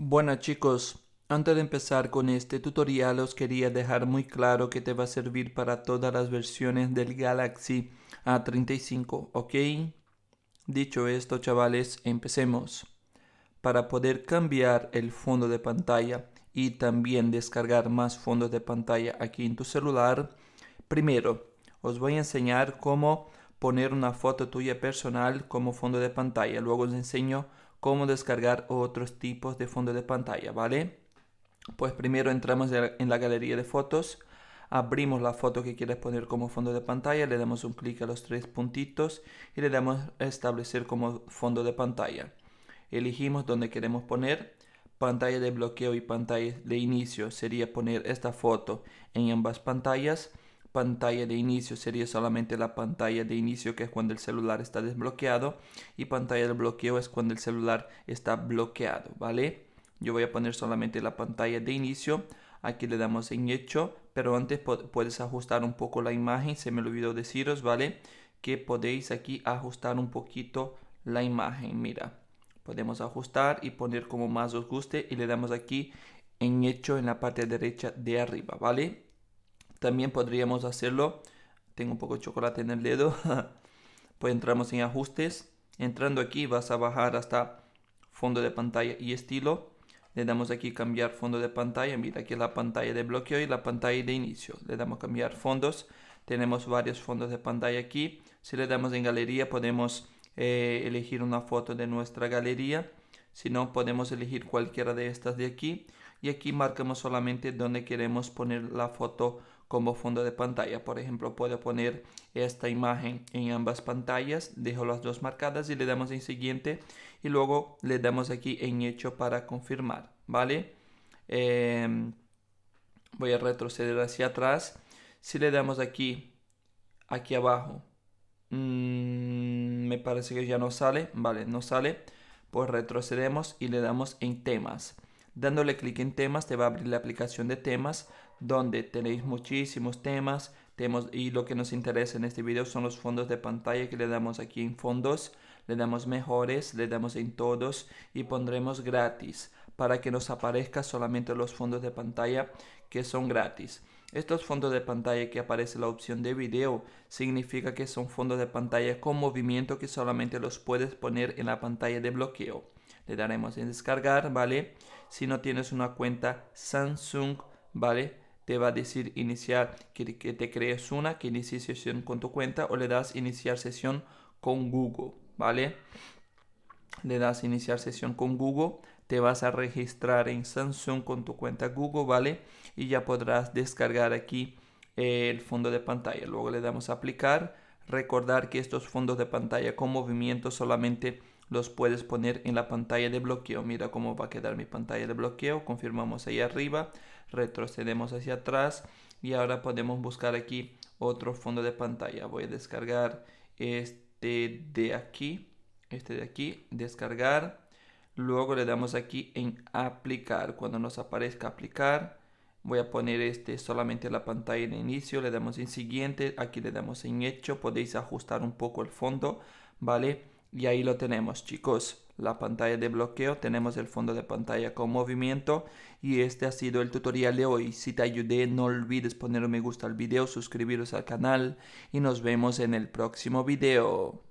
Bueno chicos, antes de empezar con este tutorial os quería dejar muy claro que te va a servir para todas las versiones del Galaxy A35, ¿ok? Dicho esto chavales, empecemos. Para poder cambiar el fondo de pantalla y también descargar más fondos de pantalla aquí en tu celular, primero os voy a enseñar cómo poner una foto tuya personal como fondo de pantalla. Luego os enseño cómo descargar otros tipos de fondo de pantalla, ¿vale? Pues primero entramos en la galería de fotos, abrimos la foto que quieres poner como fondo de pantalla, le damos un clic a los tres puntitos y le damos a establecer como fondo de pantalla. Elegimos donde queremos poner, pantalla de bloqueo y pantalla de inicio sería poner esta foto en ambas pantallas pantalla de inicio sería solamente la pantalla de inicio que es cuando el celular está desbloqueado y pantalla de bloqueo es cuando el celular está bloqueado, ¿vale? Yo voy a poner solamente la pantalla de inicio, aquí le damos en hecho, pero antes puedes ajustar un poco la imagen, se me olvidó deciros, ¿vale? Que podéis aquí ajustar un poquito la imagen, mira. Podemos ajustar y poner como más os guste y le damos aquí en hecho en la parte derecha de arriba, ¿vale? También podríamos hacerlo. Tengo un poco de chocolate en el dedo. pues entramos en ajustes. Entrando aquí vas a bajar hasta fondo de pantalla y estilo. Le damos aquí cambiar fondo de pantalla. Mira aquí la pantalla de bloqueo y la pantalla de inicio. Le damos cambiar fondos. Tenemos varios fondos de pantalla aquí. Si le damos en galería podemos eh, elegir una foto de nuestra galería. Si no podemos elegir cualquiera de estas de aquí. Y aquí marcamos solamente donde queremos poner la foto como fondo de pantalla. Por ejemplo, puedo poner esta imagen en ambas pantallas, dejo las dos marcadas y le damos en siguiente y luego le damos aquí en hecho para confirmar, ¿vale? Em, voy a retroceder hacia atrás. Si le damos aquí, aquí abajo, mm, me parece que ya no sale, ¿vale? No sale. Pues retrocedemos y le damos en temas. Dándole clic en temas te va a abrir la aplicación de temas donde tenéis muchísimos temas, y lo que nos interesa en este video son los fondos de pantalla que le damos aquí en fondos, le damos mejores, le damos en todos y pondremos gratis para que nos aparezca solamente los fondos de pantalla que son gratis. Estos fondos de pantalla que aparece la opción de video significa que son fondos de pantalla con movimiento que solamente los puedes poner en la pantalla de bloqueo le daremos en descargar, ¿vale? Si no tienes una cuenta Samsung, ¿vale? Te va a decir iniciar, que, te crees una, que inicies sesión con tu cuenta o le das iniciar sesión con Google, ¿vale? Le das iniciar sesión con Google, te vas a registrar en Samsung con tu cuenta Google, ¿vale? Y ya podrás descargar aquí eh, el fondo de pantalla. Luego le damos a aplicar. Recordar que estos fondos de pantalla con movimiento solamente los puedes poner en la pantalla de bloqueo. Mira cómo va a quedar mi pantalla de bloqueo. Confirmamos ahí arriba, retrocedemos hacia atrás y ahora podemos buscar aquí otro fondo de pantalla. Voy a descargar este de aquí, este de aquí, descargar. Luego le damos aquí en aplicar. Cuando nos aparezca aplicar, voy a poner este solamente en la pantalla de inicio. Le damos en siguiente, aquí le damos en hecho. Podéis ajustar un poco el fondo, ¿vale? Y ahí lo tenemos, chicos. La pantalla de bloqueo, tenemos el fondo de pantalla con movimiento. Y este ha sido el tutorial de hoy. Si te ayudé, no olvides poner un me gusta al video, suscribiros al canal y nos vemos en el próximo video.